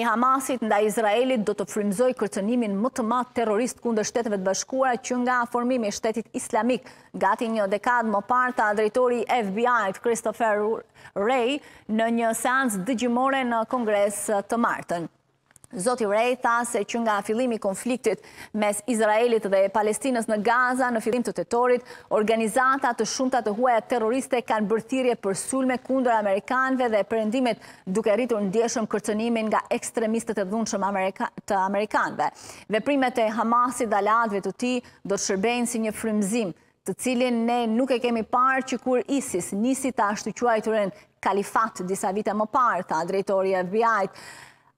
i Hamasit nda Izraelit do të frimzoj kërcenimin më të matë terrorist kundër shtetëve të bashkuara që nga formimi shtetit islamik. Gati një dekadë më parë drejtori fbi Christopher Ray në një seans dëgjimore në kongres të martën. Zoti Rej tha se që nga filimi konfliktit mes Izraelit dhe Palestinës në Gaza në filim të tëtorit, organizatat të shumëta të huajat terroriste kanë bërthirje për sulme kundër Amerikanve dhe përëndimet duke rritur në djeshëm kërcenimin nga ekstremistët e dhunëshëm të Amerikanve. Veprimet e Hamasi dhe Aladve të ti do të shërbejnë si një frimzim të cilin ne nuk e kemi parë që kur ISIS nisi i të rënë kalifat disa vite më parë, tha drejtori e FBI-të.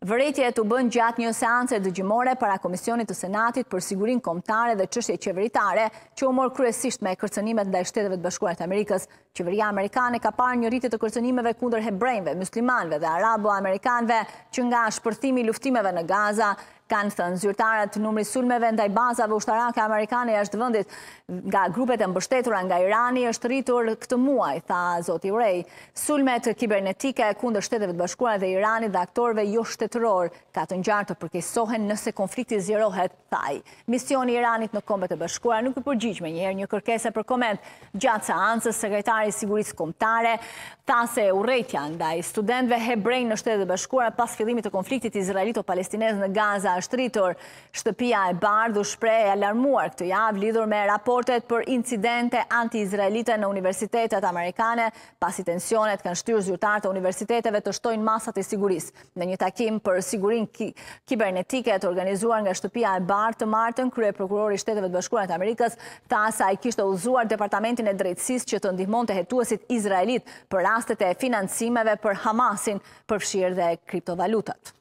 Vëretje të bënë gjatë një seance dëgjimore para Komisionit të Senatit për sigurin komptare dhe qështje qeveritare që u morë kryesisht me kërcenimet nda e shtetëve të bashkuarët Amerikës. Qeveria Amerikane ka parë një rritit të kërcenimeve kunder hebrejnve, muslimanve dhe arabo-amerikanve që nga shpërtimi luftimeve në Gaza kanë thënë zyrtarët numri sulmeve ndaj bazave ushtarake amerikane jashtë vendit nga grupet e mbështetura nga Irani është rritur këtë muaj, tha zoti Urej. Sulmet kibernetike kundër shteteve të bashkuara dhe Iranit dhe aktorëve jo shtetëror ka të njartë të përkeqësohen nëse konflikti zjerohet, tha ai. Misioni i Iranit në Kombet të Bashkuara nuk i përgjigj njëherë një kërkese për koment gjatë seancës sekretari i sigurisë kombëtare, tha se urrëtia ndaj studentëve hebrej në shtetet e bashkuara pas fillimit të konfliktit izraelito-palestinez në Gaza shtritur. Shtëpia e bardhu shprej e alarmuar këtë javë lidhur me raportet për incidente anti-izraelite në universitetet amerikane, pasi tensionet kanë shtyrë zyrtarë të universiteteve të shtojnë masat e siguris. Në një takim për sigurin kibernetike të organizuar nga shtëpia e bardh të martën, krye prokurori shteteve të bashkurat Amerikës, ta sa i kishtë uzuar departamentin e drejtsis që të ndihmon të hetuasit izraelit për rastet e financimeve për Hamasin, përfshirë dhe kriptovalutat.